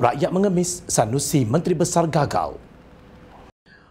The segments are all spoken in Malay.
rakyat mengemis Sanusi Menteri Besar gagal.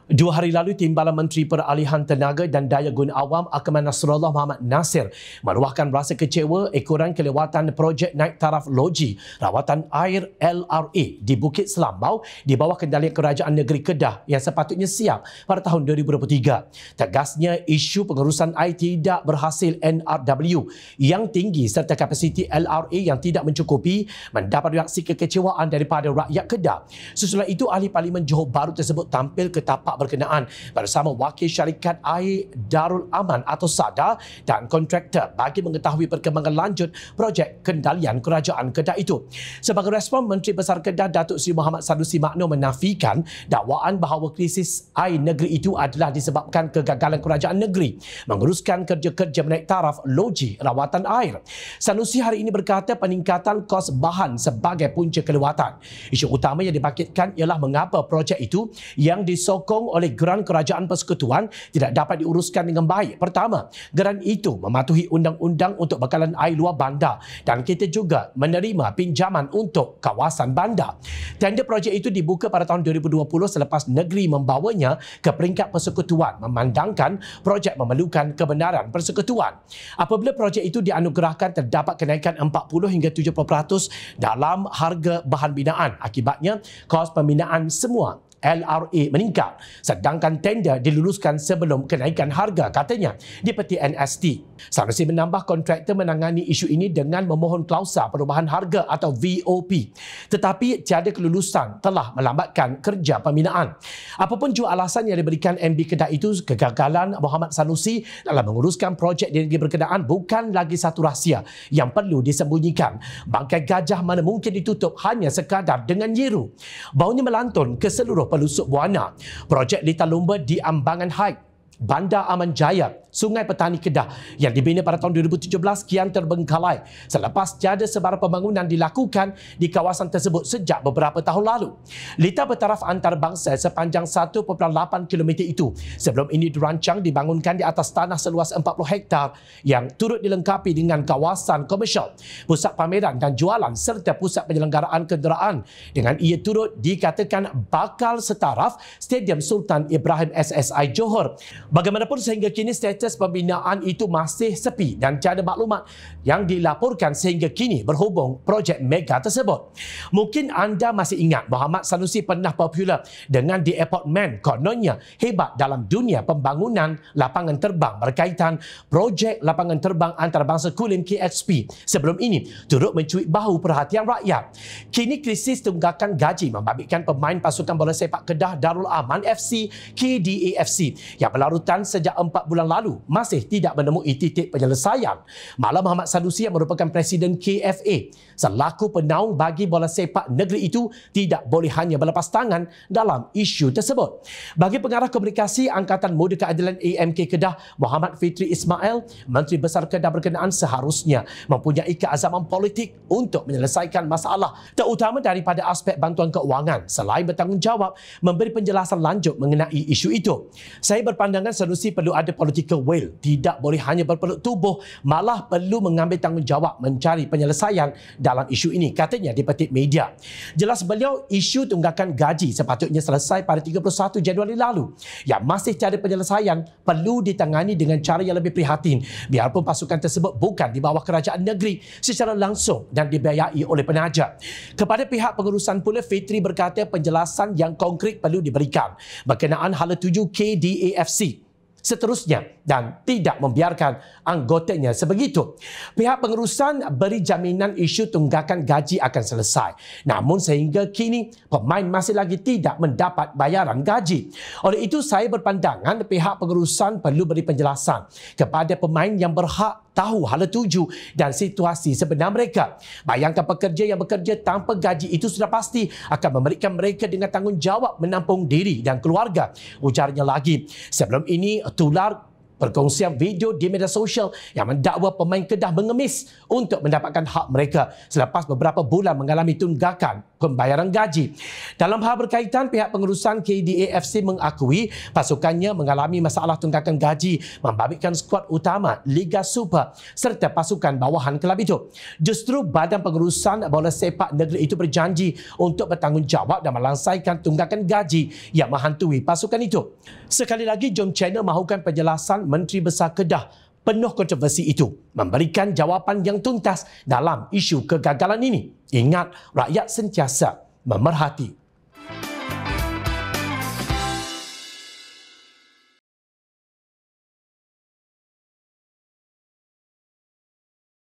Dua hari lalu, Timbalan Menteri Peralihan Tenaga dan Daya Guna Awam Akhman Nasrullah Muhammad Nasir meluahkan rasa kecewa ekoran kelewatan projek naik taraf loji rawatan air LRA di Bukit Selambau di bawah kendali Kerajaan Negeri Kedah yang sepatutnya siap pada tahun 2023. Tegasnya, isu pengurusan air tidak berhasil NRW yang tinggi serta kapasiti LRA yang tidak mencukupi mendapat reaksi kekecewaan daripada rakyat Kedah. Sesudah itu, Ahli Parlimen Johor Baru tersebut tampil ke tapak berkenaan bersama wakil syarikat air Darul Aman atau SADA dan kontraktor bagi mengetahui perkembangan lanjut projek kendalian kerajaan Kedah itu. Sebagai respon, Menteri Besar Kedah Datuk Seri Muhammad Sanusi Makno menafikan dakwaan bahawa krisis air negeri itu adalah disebabkan kegagalan kerajaan negeri menguruskan kerja-kerja menaik taraf loji rawatan air. Sanusi hari ini berkata peningkatan kos bahan sebagai punca keluatan Isu utama yang dibangkitkan ialah mengapa projek itu yang disokong oleh geran kerajaan persekutuan tidak dapat diuruskan dengan baik. Pertama, geran itu mematuhi undang-undang untuk bekalan air luar bandar dan kita juga menerima pinjaman untuk kawasan bandar. Tender projek itu dibuka pada tahun 2020 selepas negeri membawanya ke peringkat persekutuan memandangkan projek memerlukan kebenaran persekutuan. Apabila projek itu dianugerahkan terdapat kenaikan 40 hingga 70% dalam harga bahan binaan. Akibatnya, kos pembinaan semua LRA meningkat sedangkan tender diluluskan sebelum kenaikan harga katanya di peti NST. Sanusi menambah kontraktor menangani isu ini dengan memohon klausa perubahan harga atau VOP. Tetapi tiada kelulusan telah melambatkan kerja pembinaan. Apapun juga alasan yang diberikan MB Kedah itu kegagalan Muhammad Sanusi dalam menguruskan projek di negeri berkenaan bukan lagi satu rahsia yang perlu disembunyikan. Bangkai gajah mana mungkin ditutup hanya sekadar dengan nyiru. Baunya melantun ke seluruh pelusuk buana, projek Lita Lumba di Ambangan Haid, Bandar Aman Jaya, Sungai Petani Kedah yang dibina pada tahun 2017 kian terbengkalai selepas tiada sebarang pembangunan dilakukan di kawasan tersebut sejak beberapa tahun lalu. Lita bertaraf antarabangsa sepanjang 1.8 km itu sebelum ini dirancang dibangunkan di atas tanah seluas 40 hektar yang turut dilengkapi dengan kawasan komersial, pusat pameran dan jualan serta pusat penyelenggaraan kenderaan dengan ia turut dikatakan bakal setaraf Stadium Sultan Ibrahim SSI Johor. Bagaimanapun sehingga kini status proses pembinaan itu masih sepi dan tiada maklumat yang dilaporkan sehingga kini berhubung projek mega tersebut. Mungkin anda masih ingat Muhammad Sanusi pernah popular dengan The Airport Man kononnya hebat dalam dunia pembangunan lapangan terbang berkaitan projek lapangan terbang antarabangsa Kulim KXP sebelum ini turut mencuit bahu perhatian rakyat. Kini krisis tunggakan gaji membabitkan pemain pasukan bola sepak Kedah Darul Aman FC KDAFC yang berlarutan sejak 4 bulan lalu lalu masih tidak menemui titik penyelesaian. Malah Muhammad Sanusi yang merupakan Presiden KFA selaku penaung bagi bola sepak negeri itu tidak boleh hanya berlepas tangan dalam isu tersebut. Bagi pengarah komunikasi Angkatan Muda Keadilan AMK Kedah, Muhammad Fitri Ismail, Menteri Besar Kedah berkenaan seharusnya mempunyai keazaman politik untuk menyelesaikan masalah terutama daripada aspek bantuan keuangan selain bertanggungjawab memberi penjelasan lanjut mengenai isu itu. Saya berpandangan solusi perlu ada politik will, tidak boleh hanya berpeluk tubuh, malah perlu mengambil tanggungjawab mencari penyelesaian dalam isu ini, katanya di petik media. Jelas beliau, isu tunggakan gaji sepatutnya selesai pada 31 Januari lalu. Yang masih cari penyelesaian, perlu ditangani dengan cara yang lebih prihatin, biarpun pasukan tersebut bukan di bawah kerajaan negeri secara langsung dan dibiayai oleh penaja. Kepada pihak pengurusan pula, Fitri berkata penjelasan yang konkret perlu diberikan berkenaan hala 7 KDAFC seterusnya dan tidak membiarkan anggotanya sebegitu. Pihak pengurusan beri jaminan isu tunggakan gaji akan selesai. Namun sehingga kini pemain masih lagi tidak mendapat bayaran gaji. Oleh itu saya berpandangan pihak pengurusan perlu beri penjelasan kepada pemain yang berhak tahu hala tuju dan situasi sebenar mereka. Bayangkan pekerja yang bekerja tanpa gaji itu sudah pasti akan memberikan mereka dengan tanggungjawab menampung diri dan keluarga. Ujarnya lagi, sebelum ini tular perkongsian video di media sosial yang mendakwa pemain Kedah mengemis untuk mendapatkan hak mereka selepas beberapa bulan mengalami tunggakan pembayaran gaji. Dalam hal berkaitan, pihak pengurusan KDAFC mengakui pasukannya mengalami masalah tunggakan gaji membabitkan skuad utama Liga Super serta pasukan bawahan kelab itu. Justru badan pengurusan bola sepak negeri itu berjanji untuk bertanggungjawab dan melangsaikan tunggakan gaji yang menghantui pasukan itu. Sekali lagi, John Channel mahukan penjelasan Menteri Besar Kedah penuh kontroversi itu memberikan jawapan yang tuntas dalam isu kegagalan ini. Ingat, rakyat sentiasa memerhati